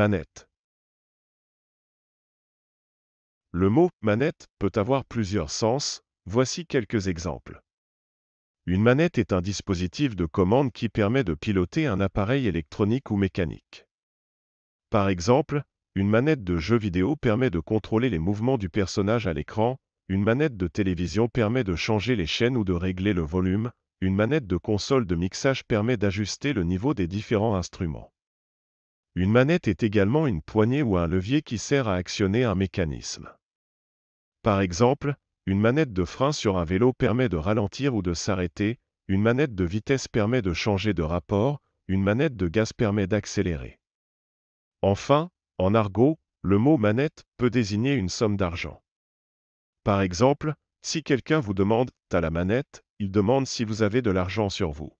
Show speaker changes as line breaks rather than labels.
Manette. Le mot
manette peut avoir plusieurs sens, voici quelques exemples. Une manette est un dispositif de commande qui permet de piloter un appareil électronique ou mécanique. Par exemple, une manette de jeu vidéo permet de contrôler les mouvements du personnage à l'écran, une manette de télévision permet de changer les chaînes ou de régler le volume, une manette de console de mixage permet d'ajuster le niveau des différents instruments. Une manette est également une poignée ou un levier qui sert à actionner un mécanisme. Par exemple, une manette de frein sur un vélo permet de ralentir ou de s'arrêter, une manette de vitesse permet de changer de rapport, une manette de gaz permet d'accélérer. Enfin, en argot, le mot manette peut désigner une somme d'argent. Par exemple, si quelqu'un vous demande ⁇ T'as la manette ?⁇ il demande si vous
avez de l'argent sur vous.